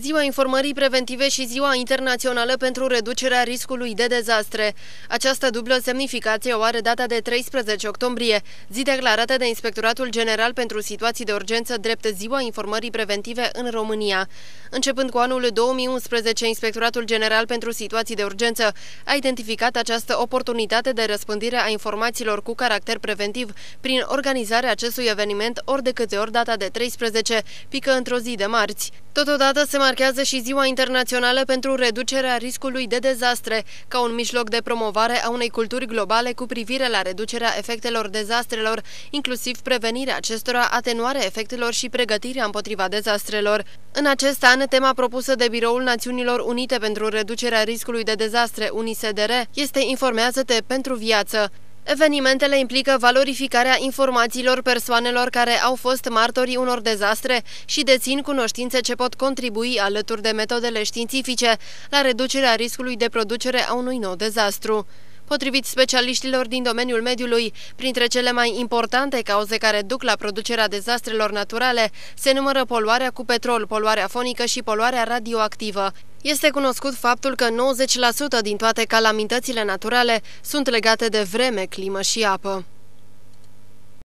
Ziua informării preventive și Ziua internațională pentru reducerea riscului de dezastre. Această dublă semnificație o are data de 13 octombrie, zi declarată de Inspectoratul General pentru Situații de Urgență drept Ziua Informării Preventive în România. Începând cu anul 2011, Inspectoratul General pentru Situații de Urgență a identificat această oportunitate de răspândire a informațiilor cu caracter preventiv prin organizarea acestui eveniment ori de câte ori data de 13 pică într-o zi de marți. Totodată se marchează și Ziua Internațională pentru reducerea riscului de dezastre, ca un mijloc de promovare a unei culturi globale cu privire la reducerea efectelor dezastrelor, inclusiv prevenirea acestora, atenuarea efectelor și pregătirea împotriva dezastrelor. În acest an, tema propusă de Biroul Națiunilor Unite pentru reducerea riscului de dezastre, UNISDR, este Informează-te pentru viață. Evenimentele implică valorificarea informațiilor persoanelor care au fost martorii unor dezastre și dețin cunoștințe ce pot contribui alături de metodele științifice la reducerea riscului de producere a unui nou dezastru. Potrivit specialiștilor din domeniul mediului, printre cele mai importante cauze care duc la producerea dezastrelor naturale se numără poluarea cu petrol, poluarea fonică și poluarea radioactivă. Este cunoscut faptul că 90% din toate calamitățile naturale sunt legate de vreme, climă și apă.